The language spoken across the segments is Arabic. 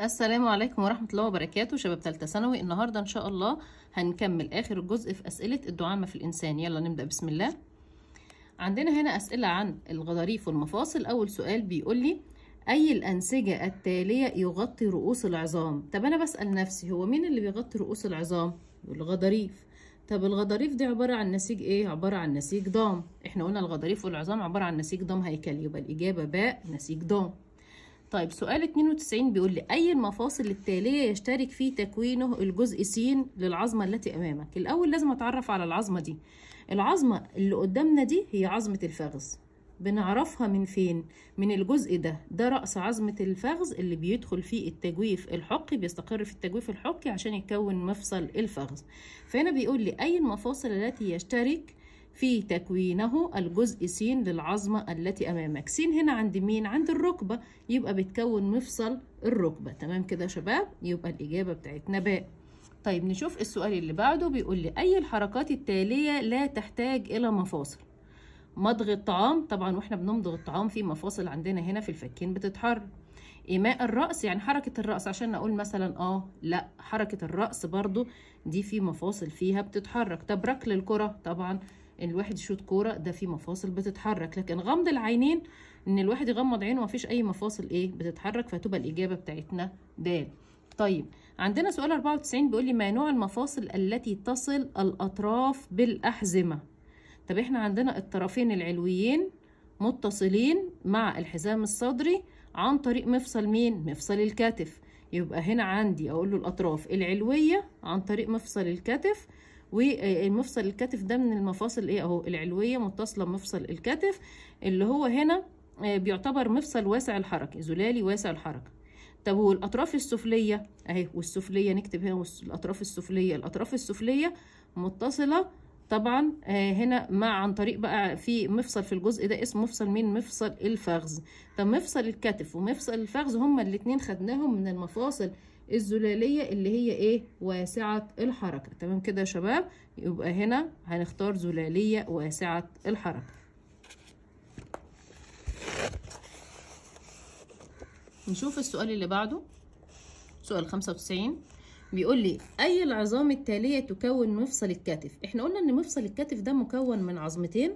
السلام عليكم ورحمة الله وبركاته شباب تالتة ثانوي النهاردة إن شاء الله هنكمل آخر الجزء في أسئلة الدعامة في الإنسان يلا نبدأ بسم الله عندنا هنا أسئلة عن الغضاريف والمفاصل أول سؤال بيقول لي أي الأنسجة التالية يغطي رؤوس العظام طب أنا بسأل نفسي هو مين اللي بيغطي رؤوس العظام الغضاريف طب الغضاريف دي عبارة عن نسيج إيه عبارة عن نسيج ضام إحنا قلنا الغضاريف والعظام عبارة عن نسيج ضام هيكلي يبقى الإجابة باء نسيج ضام طيب سؤال 92 بيقول لي أي المفاصل التالية يشترك في تكوينه الجزء س للعظمة التي أمامك الأول لازم أتعرف على العظمة دي العظمة اللي قدامنا دي هي عظمة الفخذ بنعرفها من فين من الجزء ده ده رأس عظمة الفخذ اللي بيدخل فيه التجويف الحقي بيستقر في التجويف الحقي عشان يكون مفصل الفخذ فهنا بيقول لي أي المفاصل التي يشترك في تكوينه الجزء س للعظمة التي أمامك س هنا عند مين؟ عند الركبة يبقى بتكون مفصل الركبة تمام كده يا شباب؟ يبقى الإجابة بتاعتنا باء طيب نشوف السؤال اللي بعده بيقول لي أي الحركات التالية لا تحتاج إلى مفاصل؟ مضغ الطعام طبعا واحنا بنمضغ الطعام في مفاصل عندنا هنا في الفكين بتتحرك ايماء الراس يعني حركه الراس عشان اقول مثلا اه لا حركه الراس برضو دي في مفاصل فيها بتتحرك طب ركل الكره طبعا الواحد يشوط كوره ده في مفاصل بتتحرك لكن غمض العينين ان الواحد يغمض عينه ومفيش اي مفاصل ايه بتتحرك فتبقى الاجابه بتاعتنا د طيب عندنا سؤال 94 بيقول لي ما نوع المفاصل التي تصل الاطراف بالاحزمه طب احنا عندنا الطرفين العلويين متصلين مع الحزام الصدري عن طريق مفصل مين مفصل الكتف يبقى هنا عندي اقول له الاطراف العلويه عن طريق مفصل الكتف والمفصل الكتف ده من المفاصل ايه اهو العلويه متصله بمفصل الكتف اللي هو هنا آه، بيعتبر مفصل واسع الحركه زلالي واسع الحركه طب والاطراف السفليه اهي والسفليه نكتب هنا الاطراف السفليه الاطراف السفليه متصله طبعا آه، هنا مع عن طريق بقى في مفصل في الجزء ده اسمه مفصل مين مفصل الفخذ طب مفصل الكتف ومفصل الفخذ هما الاثنين خدناهم من المفاصل الزلاليه اللي هي ايه واسعه الحركه تمام كده يا شباب يبقى هنا هنختار زلاليه واسعه الحركه نشوف السؤال اللي بعده سؤال 95 بيقول لي اي العظام التاليه تكون مفصل الكتف احنا قلنا ان مفصل الكتف ده مكون من عظمتين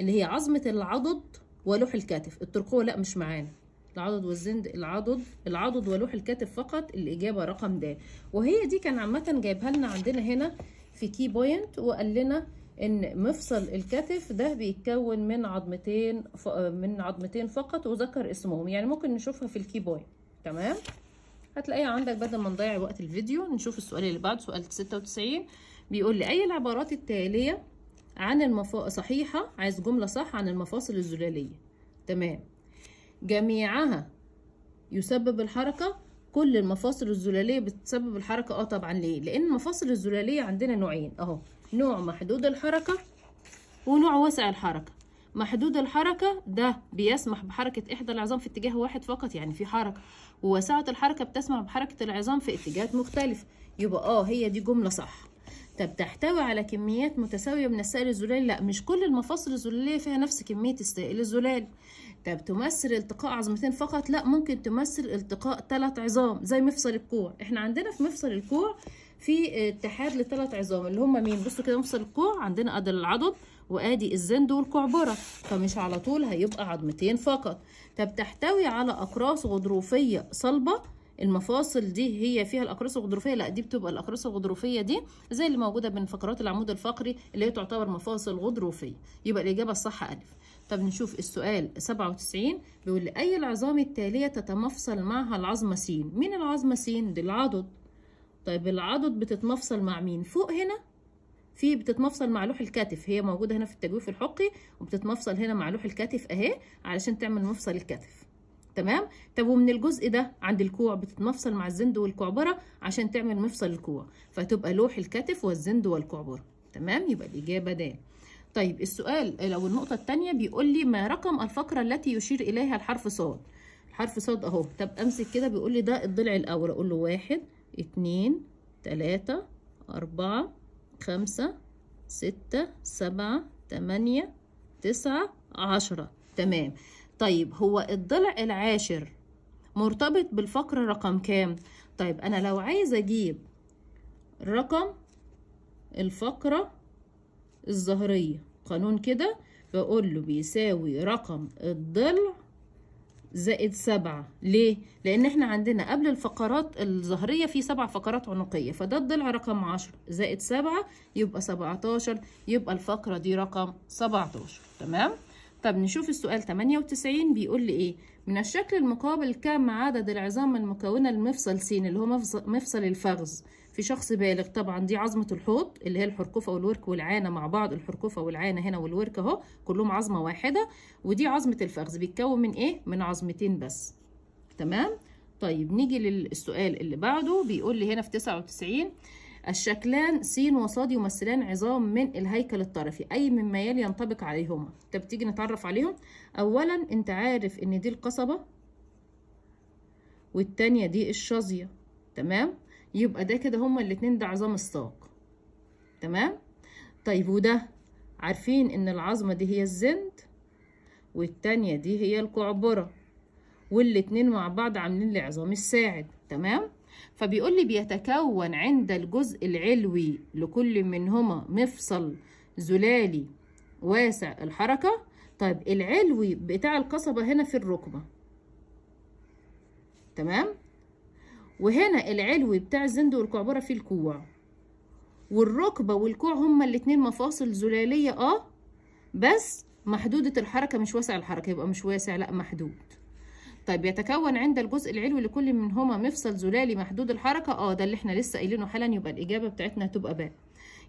اللي هي عظمه العضد ولوح الكتف الترقوه لا مش معانا العضد والزند العضد العضد ولوح الكاتب فقط الإجابة رقم د وهي دي كان عامة جايبها لنا عندنا هنا في كي بوينت وقال لنا ان مفصل الكتف ده بيتكون من عظمتين ف... من عظمتين فقط وذكر اسمهم يعني ممكن نشوفها في الكي بوينت تمام هتلاقيها عندك بدل ما نضيع وقت الفيديو نشوف السؤال اللي بعد سؤال 96 بيقول لي اي العبارات التاليه عن المفا... صحيحه عايز جمله صح عن المفاصل الزلاليه تمام جميعها يسبب الحركة كل المفاصل الزلالية بتسبب الحركة اه طبعا ليه لان المفاصل الزلالية عندنا نوعين اهو نوع محدود الحركة ونوع واسع الحركة محدود الحركة ده بيسمح بحركة إحدى العظام في اتجاه واحد فقط يعني في حركة وواسعة الحركة بتسمح بحركة العظام في اتجاهات مختلفة يبقى اه هي دي جملة صح طب تحتوي على كميات متساويه من السائل الزلالي لا مش كل المفاصل الزلاليه فيها نفس كميه السائل الزلالي طب تمثل التقاء عظمتين فقط لا ممكن تمثل التقاء ثلاث عظام زي مفصل الكوع احنا عندنا في مفصل الكوع في اتحاد لثلاث عظام اللي هم مين بصوا كده مفصل الكوع عندنا ادي العضد وادي الزند والكعبره فمش على طول هيبقى عظمتين فقط طب تحتوي على اقراص غضروفيه صلبه المفاصل دي هي فيها الاقراص الغضروفيه لا دي بتبقى الاقراص الغضروفيه دي زي اللي موجوده بين فقرات العمود الفقري اللي هي تعتبر مفاصل غضروفيه يبقى الاجابه الصح الف طب نشوف السؤال 97 بيقول لي اي العظام التاليه تتمفصل معها العظمه س مين العظمه س دي العضد طيب العضد بتتمفصل مع مين فوق هنا في بتتمفصل مع لوح الكتف هي موجوده هنا في التجويف الحقي وبتتمفصل هنا مع لوح الكتف اهي علشان تعمل مفصل الكتف تمام طب ومن الجزء ده عند الكوع بتتمفصل مع الزند والكعبره عشان تعمل مفصل الكوع فتبقى لوح الكتف والزند والكعبره تمام يبقى الاجابه ده طيب السؤال لو النقطه الثانيه بيقول لي ما رقم الفقره التي يشير اليها الحرف ص الحرف ص اهو طب امسك كده بيقول لي ده الضلع الاول اقول له واحد اتنين تلاته اربعه خمسه سته سبعه تمانيه تسعه عشره تمام طيب هو الضلع العاشر مرتبط بالفقر رقم كام طيب انا لو عايز اجيب رقم الفقرة الظهرية قانون كده بقول له بيساوي رقم الضلع زائد سبعة ليه؟ لأن احنا عندنا قبل الفقرات الظهرية في سبع فقرات عنقية فده الضلع رقم عشر زائد سبعة يبقى سبعتاشر يبقى الفقرة دي رقم سبعتاشر تمام؟ طب نشوف السؤال 98 بيقول لي ايه من الشكل المقابل كم عدد العظام المكونه لمفصل س اللي هو مفصل الفخذ في شخص بالغ طبعا دي عظمه الحوض اللي هي الحركفه والورك والعانه مع بعض الحركفه والعانه هنا والورك اهو كلهم عظمه واحده ودي عظمه الفخذ بيتكون من ايه من عظمتين بس تمام طيب نيجي للسؤال اللي بعده بيقول لي هنا في 99 الشكلان س وصاد يمثلان عظام من الهيكل الطرفي أي من ميال ينطبق عليهما طب تيجي نتعرف عليهم أولا أنت عارف إن دي القصبة والتانية دي الشظية تمام يبقى ده كده هما الاتنين ده عظام الساق تمام طيب وده عارفين إن العظمة دي هي الزند والتانية دي هي الكعبره والاتنين مع بعض عاملين لي عظام الساعد تمام فبيقول لي بيتكون عند الجزء العلوي لكل منهما مفصل زلالي واسع الحركة طيب العلوي بتاع القصبة هنا في الركبة تمام وهنا العلوي بتاع الزند والكعبرة في الكوع والركبة والكوع هما الاتنين مفاصل زلالية اه بس محدودة الحركة مش واسع الحركة يبقى مش واسع لا محدود طيب يتكون عند الجزء العلوي لكل منهما مفصل زلالي محدود الحركة اه ده اللي احنا لسه قايلينه حالا يبقى الإجابة بتاعتنا هتبقى باء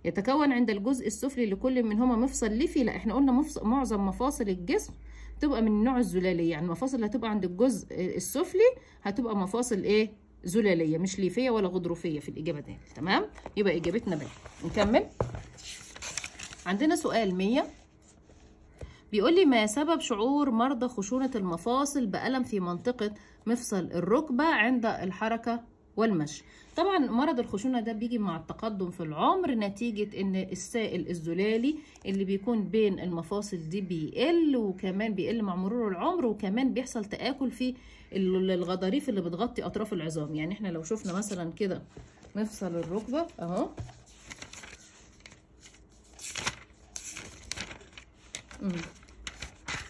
يتكون عند الجزء السفلي لكل منهما مفصل ليفي لا احنا قلنا مفصل معظم مفاصل الجسم تبقى من النوع الزلالي يعني المفاصل اللي هتبقى عند الجزء السفلي هتبقى مفاصل ايه زلاليه مش ليفيه ولا غضروفيه في الاجابه دي تمام يبقى اجابتنا ب نكمل عندنا سؤال 100 بيقول لي ما سبب شعور مرضى خشونة المفاصل بألم في منطقة مفصل الركبة عند الحركة والمشي طبعا مرض الخشونة ده بيجي مع التقدم في العمر نتيجة ان السائل الزلالي اللي بيكون بين المفاصل دي بيقل وكمان بيقل مع مرور العمر وكمان بيحصل تآكل في الغضاريف اللي بتغطي اطراف العظام يعني احنا لو شفنا مثلا كده مفصل الركبة اهو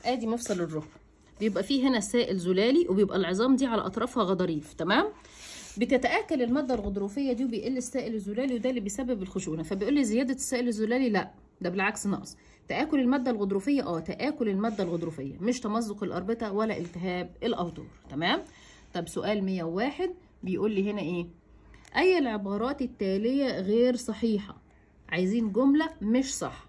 ادي مفصل الركبه بيبقى فيه هنا سائل زلالي وبيبقى العظام دي على اطرافها غضاريف تمام بتتاكل الماده الغضروفيه دي وبيقل السائل الزلالي وده اللي بيسبب الخشونه فبيقول لي زياده السائل الزلالي لا ده بالعكس نقص تاكل الماده الغضروفيه اه تاكل الماده الغضروفيه مش تمزق الاربطه ولا التهاب الاوتور تمام طب سؤال 101 بيقول لي هنا ايه اي العبارات التاليه غير صحيحه عايزين جمله مش صح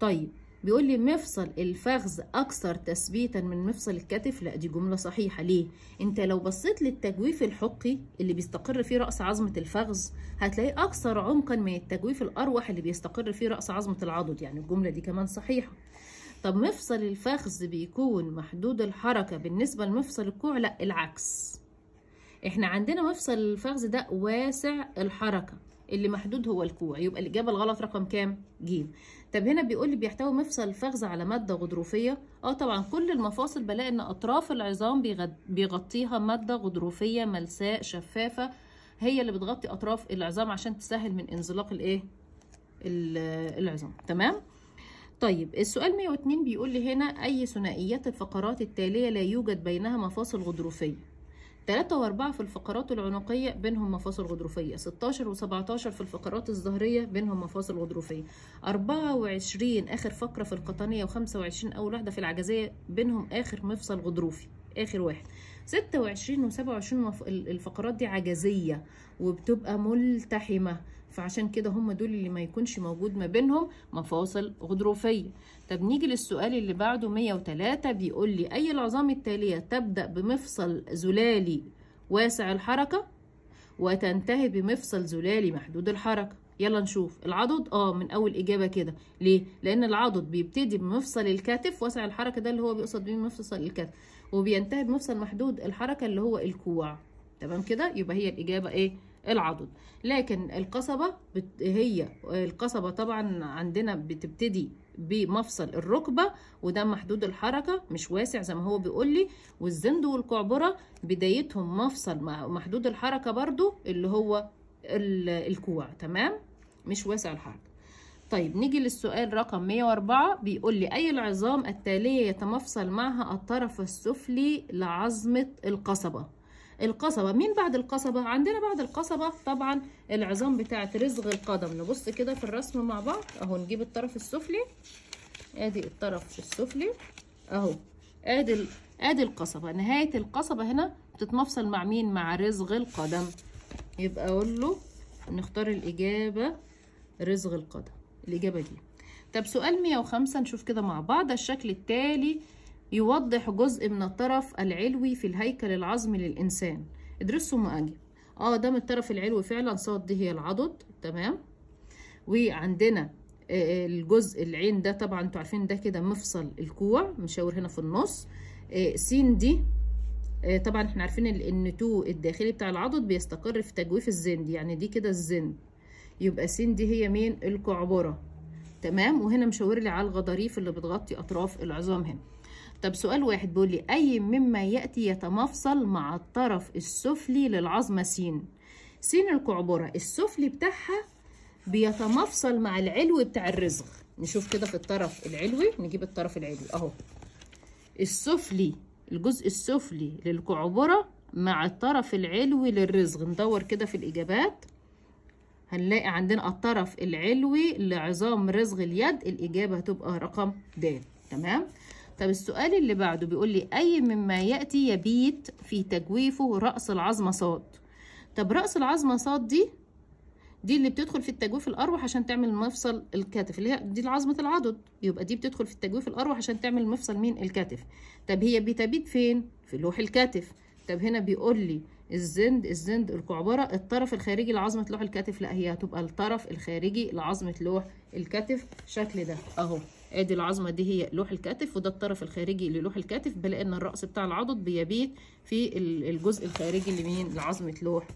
طيب بيقول لي مفصل الفخذ اكثر تثبيتا من مفصل الكتف لا دي جمله صحيحه ليه انت لو بصيت للتجويف الحقي اللي بيستقر فيه راس عظمه الفخذ هتلاقيه اكثر عمقا من التجويف الاروح اللي بيستقر فيه راس عظمه العضد يعني الجمله دي كمان صحيحه طب مفصل الفخذ بيكون محدود الحركه بالنسبه لمفصل الكوع لا العكس احنا عندنا مفصل الفخذ ده واسع الحركه اللي محدود هو الكوع يبقى الاجابه الغلط رقم كام ج طب هنا بيقول لي بيحتوي مفصل الفخذ على ماده غضروفيه اه طبعا كل المفاصل بلاقي ان اطراف العظام بيغطيها ماده غضروفيه ملساء شفافه هي اللي بتغطي اطراف العظام عشان تسهل من انزلاق الايه العظام تمام طيب السؤال 102 بيقول لي هنا اي ثنائيات الفقرات التاليه لا يوجد بينها مفاصل غضروفيه 3 و4 في الفقرات العنقية بينهم مفاصل غضروفية 16 و17 في الفقرات الظهرية بينهم مفاصل غضروفية 24 آخر فقرة في القطنية و25 أول واحدة في العجزية بينهم آخر مفصل غضروفي آخر واحد 26 و27 الفقرات دي عجزية وبتبقى ملتحمة فعشان كده هم دول اللي ما يكونش موجود ما بينهم مفاصل غضروفيه طب نيجي للسؤال اللي بعده 103 بيقول لي اي العظام التاليه تبدا بمفصل زلالي واسع الحركه وتنتهي بمفصل زلالي محدود الحركه يلا نشوف العضد اه من اول اجابه كده ليه لان العضد بيبتدي بمفصل الكتف واسع الحركه ده اللي هو بيقصد بيه مفصل الكتف وبينتهي بمفصل محدود الحركه اللي هو الكوع تمام كده يبقى هي الاجابه ايه العضد لكن القصبة بت... هي القصبة طبعا عندنا بتبتدي بمفصل الركبة وده محدود الحركة مش واسع زي ما هو بيقول لي والزند والكعبرة بدايتهم مفصل محدود الحركة برضو اللي هو الكوع تمام مش واسع الحركة طيب نيجي للسؤال رقم 104 بيقول لي أي العظام التالية يتمفصل معها الطرف السفلي لعظمة القصبة القصبة مين بعد القصبة عندنا بعد القصبة طبعا العظام بتاعة رزغ القدم نبص كده في الرسم مع بعض اهو نجيب الطرف السفلي ادي الطرف السفلي اهو ادي ادي القصبة نهاية القصبة هنا بتتمفصل مع مين مع رزغ القدم يبقى اقول له نختار الاجابة رزغ القدم الاجابة دي طب سؤال 105 نشوف كده مع بعض الشكل التالي يوضح جزء من الطرف العلوي في الهيكل العظمي للإنسان ادرسوا مؤجب اه ده من الطرف العلوي فعلا صاد دي هي العضد تمام وعندنا آه، الجزء العين ده طبعا انتوا عارفين ده كده مفصل الكوع مشاور هنا في النص آه، س دي آه، طبعا احنا عارفين ان تو الداخلي بتاع العضد بيستقر في تجويف الزند يعني دي كده الزند يبقى س دي هي مين الكعبرة تمام وهنا مشاور لي على الغضاريف اللي بتغطي اطراف العظام هنا طب سؤال واحد بيقول لي أي مما يأتي يتمفصل مع الطرف السفلي للعظمة س س القعبرة السفلي بتاعها بيتمفصل مع العلوي بتاع الرزغ نشوف كده في الطرف العلوي نجيب الطرف العلوي أهو السفلي الجزء السفلي للقعبرة مع الطرف العلوي للرزغ ندور كده في الإجابات هنلاقي عندنا الطرف العلوي لعظام رزغ اليد الإجابة هتبقى رقم د تمام طب السؤال اللي بعده بيقول لي أي مما يأتي يبيت في تجويفه رأس العظمة صاد طب رأس العظمة صاد دي دي اللي بتدخل في التجويف الأروح عشان تعمل مفصل الكتف اللي هي دي عظمة العضد يبقى دي بتدخل في التجويف الأروح عشان تعمل مفصل مين الكتف طب هي بتبيت فين في لوح الكتف طب هنا بيقول لي الزند الزند الكعبرة الطرف الخارجي لعظمة لوح الكتف لا هي هتبقى الطرف الخارجي لعظمة لوح الكتف شكل ده اهو ادي العظمه دي هي لوح الكتف وده الطرف الخارجي للوح الكتف بلاقي ان الراس بتاع العضد بيبيت في الجزء الخارجي اللي لعظمه لوح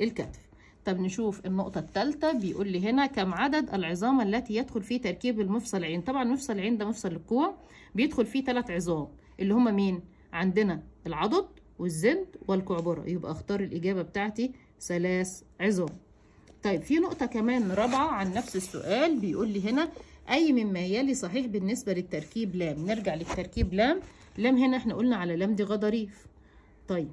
الكتف طب نشوف النقطة الثالثة بيقول لي هنا كم عدد العظام التي يدخل في تركيب المفصل العين طبعا مفصل العين ده مفصل الكوع بيدخل فيه ثلاث عظام اللي هما مين عندنا العضد والزند والكعبرة يبقى اختار الإجابة بتاعتي ثلاث عظام طيب في نقطة كمان رابعة عن نفس السؤال بيقول لي هنا أي مما يلي صحيح بالنسبة للتركيب لام نرجع للتركيب لام لام هنا احنا قلنا على لام دي غضاريف طيب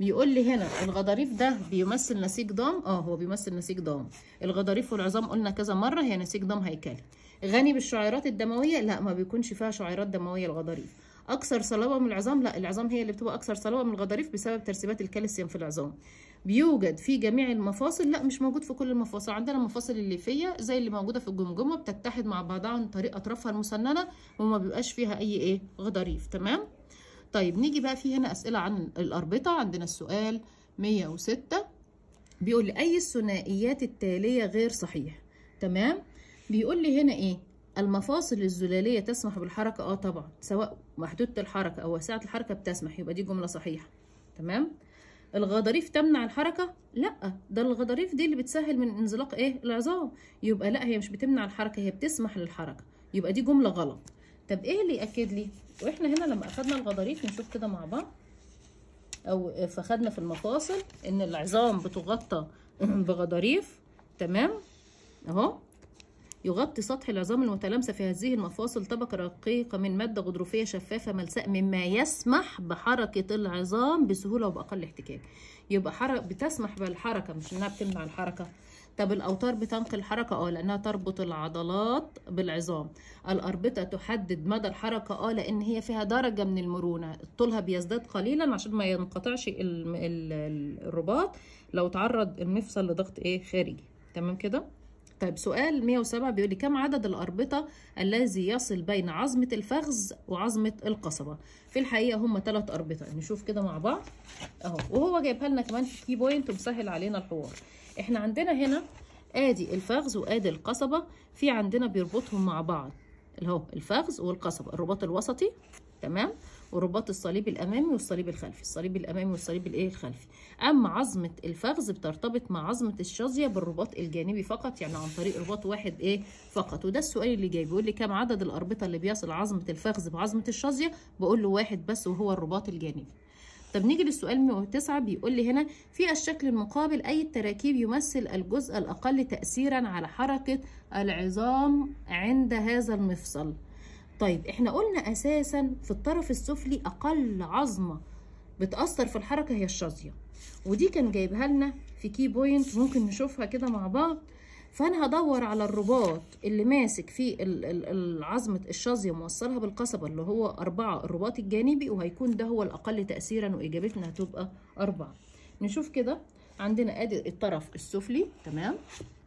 بيقول لي هنا الغضاريف ده بيمثل نسيج ضام اه هو بيمثل نسيج ضام الغضاريف والعظام قلنا كذا مرة هي نسيج ضام هيكلي غني بالشعيرات الدموية لا ما بيكونش فيها شعيرات دموية الغضاريف اكثر صلابة من العظام لا العظام هي اللي بتبقى اكثر صلابة من الغضاريف بسبب ترسيبات الكالسيوم في العظام بيوجد في جميع المفاصل لا مش موجود في كل المفاصل عندنا المفاصل الليفيه زي اللي موجوده في الجمجمه بتتحد مع بعضها عن طريق اطرافها المسننه وما بيبقاش فيها اي ايه غضاريف تمام طيب نيجي بقى في هنا اسئله عن الاربطه عندنا السؤال 106 بيقول لي اي الثنائيات التاليه غير صحيح تمام بيقول لي هنا ايه المفاصل الزلالية تسمح بالحركة اه طبعا سواء محدودة الحركة او وسعة الحركة بتسمح يبقى دي جملة صحيحة تمام الغضاريف تمنع الحركه لا ده الغضاريف دي اللي بتسهل من انزلاق ايه العظام يبقى لا هي مش بتمنع الحركه هي بتسمح للحركه يبقى دي جمله غلط طب ايه اللي ياكد لي واحنا هنا لما اخدنا الغضاريف نشوف كده مع بعض او فاخدنا في المفاصل ان العظام بتغطى بغضاريف تمام اهو يغطي سطح العظام المتلامسة في هذه المفاصل طبقة رقيقة من مادة غضروفية شفافة ملساء مما يسمح بحركة العظام بسهولة وبأقل احتكاك يبقى حرك بتسمح بالحركة مش إنها بتمنع الحركة طب الأوتار بتنقل الحركة اه لأنها تربط العضلات بالعظام الأربطة تحدد مدى الحركة اه لأن هي فيها درجة من المرونة طولها بيزداد قليلا عشان ما ينقطعش الرباط لو تعرض المفصل لضغط ايه خارجي تمام كده طيب سؤال 107 بيقول لي كم عدد الأربطة الذي يصل بين عظمة الفخذ وعظمة القصبة في الحقيقة هم ثلاث أربطة يعني نشوف كده مع بعض أهو وهو جايبها لنا كمان في كي بوينت ومسهل علينا الحوار إحنا عندنا هنا آدي الفخذ وآدي القصبة في عندنا بيربطهم مع بعض اللي هو الفخذ والقصبة الرباط الوسطي تمام ورباط الصليب الامامي والصليب الخلفي الصليب الامامي والصليب الايه الخلفي اما عظمه الفخذ بترتبط مع عظمه الشظيه بالرباط الجانبي فقط يعني عن طريق رباط واحد ايه فقط وده السؤال اللي جاي بيقول لي كام عدد الاربطه اللي بيصل عظمه الفخذ بعظمه الشظيه بقول له واحد بس وهو الرباط الجانبي طب نيجي للسؤال 109 بيقول لي هنا في الشكل المقابل اي التراكيب يمثل الجزء الاقل تاثيرا على حركه العظام عند هذا المفصل طيب احنا قلنا اساسا في الطرف السفلي اقل عظمه بتاثر في الحركه هي الشظيه ودي كان جايبها لنا في كي بوينت ممكن نشوفها كده مع بعض فانا هدور على الرباط اللي ماسك في عظمه الشظيه موصلها بالقصبه اللي هو أربعة الرباط الجانبي وهيكون ده هو الاقل تاثيرا واجابتنا هتبقى أربعة نشوف كده عندنا ادي الطرف السفلي تمام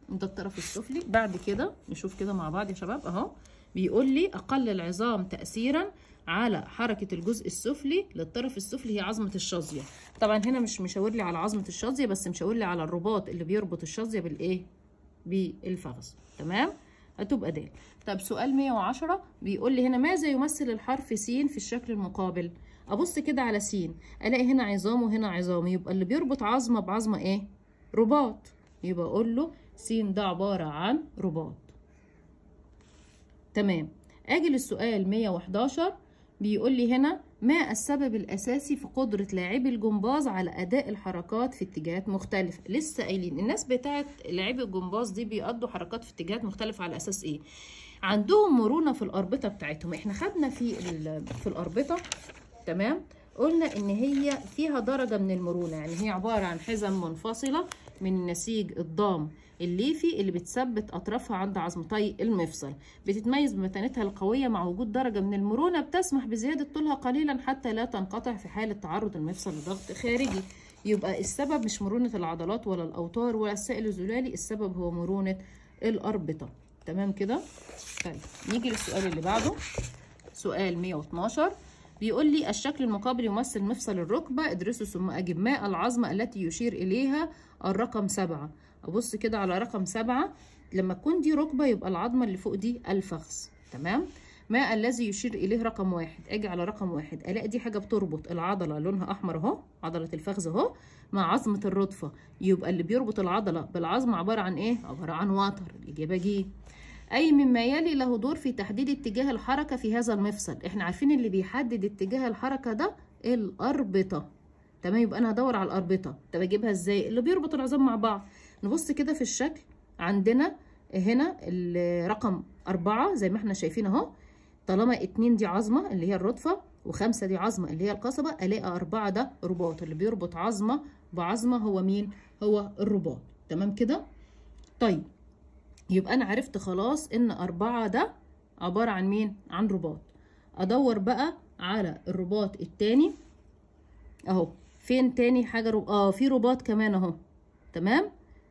ده الطرف السفلي بعد كده نشوف كده مع بعض يا شباب اهو بيقول لي أقل العظام تأثيرا على حركة الجزء السفلي للطرف السفلي هي عظمة الشظية طبعا هنا مش مشاور لي على عظمة الشظية بس مشاور لي على الرباط اللي بيربط الشظية بالإيه بالفخذ تمام هتبقى د طب سؤال 110 بيقول لي هنا ماذا يمثل الحرف س في الشكل المقابل ابص كده على س الاقي هنا عظام وهنا عظام يبقى اللي بيربط عظمه بعظمه ايه رباط يبقى اقول له س ده عباره عن رباط تمام اجي للسؤال 111 بيقول لي هنا ما السبب الأساسي في قدرة لاعبي الجمباز على أداء الحركات في اتجاهات مختلفة لسه قايلين الناس بتاعه لاعبي الجمباز دي بيقضوا حركات في اتجاهات مختلفة على أساس إيه عندهم مرونة في الأربطة بتاعتهم إحنا خدنا في في الأربطة تمام قلنا إن هي فيها درجة من المرونة يعني هي عبارة عن حزم منفصلة من النسيج الضام الليفي اللي بتثبت أطرافها عند عظمتي المفصل بتتميز بمتانتها القوية مع وجود درجة من المرونة بتسمح بزيادة طولها قليلا حتى لا تنقطع في حالة تعرض المفصل لضغط خارجي يبقى السبب مش مرونة العضلات ولا الأوتار ولا السائل الزلالي السبب هو مرونة الأربطة تمام كده طيب نيجي للسؤال اللي بعده سؤال 112 بيقول لي الشكل المقابل يمثل مفصل الركبة ادرسه ثم أجب ما العظمة التي يشير إليها الرقم سبعة ابص كده على رقم سبعة لما تكون دي ركبة يبقى العظمة اللي فوق دي الفخذ تمام ما الذي يشير اليه رقم واحد اجي على رقم واحد الاقي دي حاجه بتربط العضله لونها احمر اهو عضله الفخذ اهو مع عظمه الرطفة يبقى اللي بيربط العضله بالعظمة عباره عن ايه عباره عن وتر الاجابه جي اي مما يلي له دور في تحديد اتجاه الحركه في هذا المفصل احنا عارفين اللي بيحدد اتجاه الحركه ده الاربطه تمام يبقى انا هدور على الاربطه طب اجيبها ازاي اللي بيربط العظام مع بعض نبص كده في الشكل عندنا هنا الرقم أربعة زي ما احنا شايفين اهو طالما اتنين دي عظمة اللي هي الرطفة وخمسة دي عظمة اللي هي القصبة ألاقي أربعة ده رباط اللي بيربط عظمة بعظمة هو مين؟ هو الرباط تمام كده؟ طيب يبقى أنا عرفت خلاص إن أربعة ده عبارة عن مين؟ عن رباط أدور بقى على الرباط التاني أهو فين تاني حاجة رب... آه في رباط كمان أهو تمام؟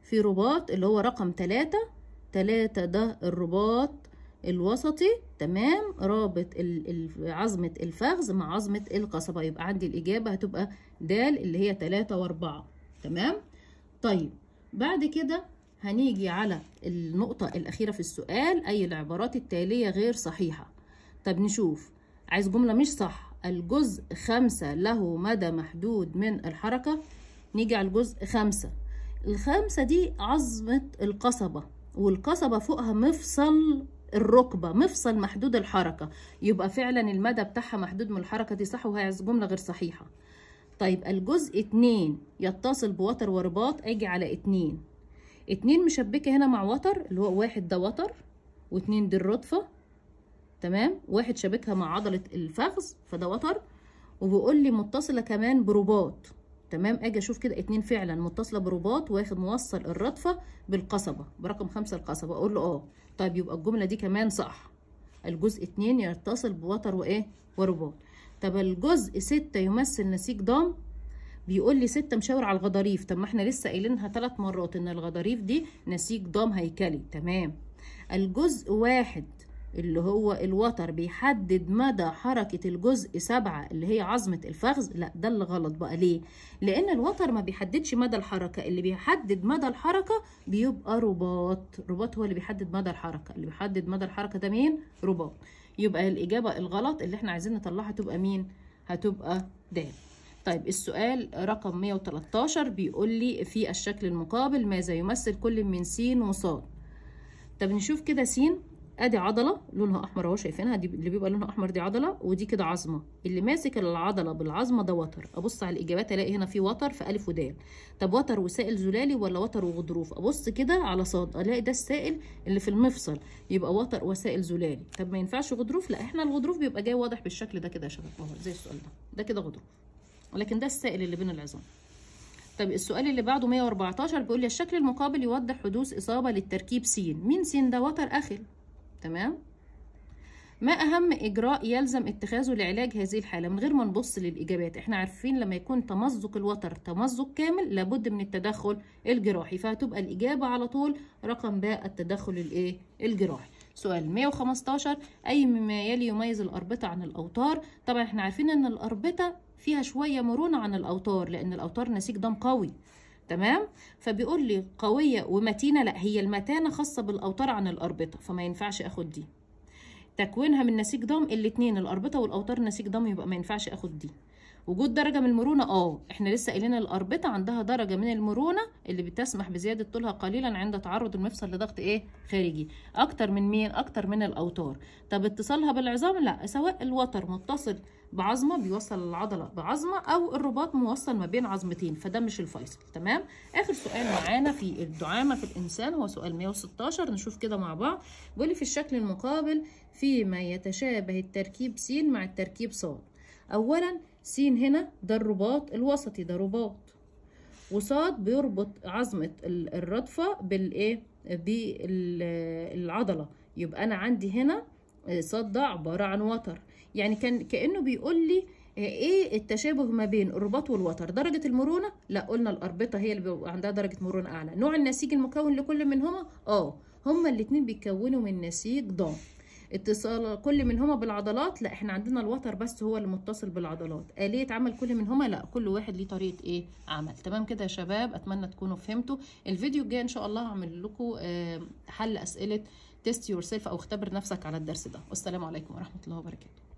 في رباط اللي هو رقم تلاتة تلاتة ده الرباط الوسطي تمام رابط عظمة الفخذ مع عظمة القصبة يبقى عندي الإجابة هتبقى د اللي هي تلاتة وأربعة تمام طيب بعد كده هنيجي على النقطة الأخيرة في السؤال أي العبارات التالية غير صحيحة طب نشوف عايز جملة مش صح الجزء خمسة له مدى محدود من الحركة نيجي على الجزء خمسة الخامسة دي عظمة القصبة والقصبة فوقها مفصل الركبة مفصل محدود الحركة يبقى فعلا المدى بتاعها محدود من الحركة دي صح وهي جملة غير صحيحة طيب الجزء اتنين يتصل بوتر ورباط اجي على اتنين اتنين مشبكة هنا مع وتر اللي هو واحد ده وتر واتنين دي الرطفه تمام واحد شابكها مع عضلة الفخذ فده وتر وبيقول لي متصلة كمان برباط تمام اجي اشوف كده اتنين فعلا متصله برباط واخد موصل الرطفه بالقصبه برقم خمسة القصبه اقول له اه طيب يبقى الجمله دي كمان صح الجزء اتنين يتصل بوتر وايه ورباط طب الجزء ستة يمثل نسيج ضام بيقول لي ستة مشاور على الغضاريف طب ما احنا لسه قايلينها ثلاث مرات ان الغضاريف دي نسيج ضام هيكلي تمام الجزء واحد اللي هو الوتر بيحدد مدى حركة الجزء سبعة اللي هي عظمة الفخذ لا ده اللي غلط بقى ليه لأن الوتر ما بيحددش مدى الحركة اللي بيحدد مدى الحركة بيبقى رباط رباط هو اللي بيحدد مدى الحركة اللي بيحدد مدى الحركة ده مين رباط يبقى الإجابة الغلط اللي احنا عايزين نطلعها تبقى مين هتبقى ده طيب السؤال رقم 113 بيقول لي في الشكل المقابل ماذا يمثل كل من س وص طب نشوف كده س ادي عضله لونها احمر اهو شايفينها دي اللي بيبقى لونها احمر دي عضله ودي كده عظمه اللي ماسك العضله بالعظمه ده وتر ابص على الاجابات الاقي هنا في وتر في الف ودال طب وتر وسائل زلالي ولا وتر وغضروف ابص كده على صاد الاقي ده السائل اللي في المفصل يبقى وتر وسائل زلالي طب ما ينفعش غضروف لا احنا الغضروف بيبقى جاي واضح بالشكل ده كده يا شباب اهو زي السؤال ده ده كده غضروف ولكن ده السائل اللي بين العظام طب السؤال اللي بعده 114 بيقول لي الشكل المقابل يوضح حدوث اصابه للتركيب س مين س ده وتر اخر تمام ما اهم اجراء يلزم اتخاذه لعلاج هذه الحاله من غير ما نبص للاجابات احنا عارفين لما يكون تمزق الوتر تمزق كامل لابد من التدخل الجراحي فهتبقى الاجابه على طول رقم ب التدخل الايه الجراحي سؤال 115 اي مما يلي يميز الاربطه عن الاوتار طبعا احنا عارفين ان الاربطه فيها شويه مرونه عن الاوتار لان الاوتار نسيج دم قوي تمام فبيقول لي قويه ومتينه لا هي المتانه خاصه بالاوتار عن الاربطه فما ينفعش اخد دي تكوينها من نسيج ضم الاثنين الاربطه والاوتار نسيج ضم يبقى ما ينفعش اخد دي وجود درجه من المرونه اه احنا لسه قايلين الاربطه عندها درجه من المرونه اللي بتسمح بزياده طولها قليلا عند تعرض المفصل لضغط ايه خارجي اكتر من مين اكتر من الاوتار طب اتصالها بالعظام لا سواء الوتر متصل بعظمه بيوصل العضله بعظمه او الرباط موصل ما بين عظمتين فده مش الفيصل تمام اخر سؤال معانا في الدعامه في الانسان هو سؤال 116 نشوف كده مع بعض بيقول في الشكل المقابل فيما يتشابه التركيب س مع التركيب ص اولا س هنا ده الرباط الوسطي ده رباط وص بيربط عظمه الردفه بالايه بالعضله يبقى انا عندي هنا آه، صدع عبارة عن وتر يعني كان كأنه بيقول لي آه، ايه التشابه ما بين الرباط والوتر درجة المرونة لا قلنا الأربطة هي اللي بيبقى عندها درجة مرونة أعلى نوع النسيج المكون لكل منهما اه هما الاتنين بيتكونوا من نسيج ضام اتصال كل منهما بالعضلات لا احنا عندنا الوتر بس هو اللي متصل بالعضلات آلية عمل كل منهما لا كل واحد ليه طريقة ايه عمل تمام كده يا شباب اتمنى تكونوا فهمتوا الفيديو الجاي ان شاء الله هعمل لكم آه، حل أسئلة تيست يور سيلف او اختبر نفسك على الدرس ده والسلام عليكم ورحمه الله وبركاته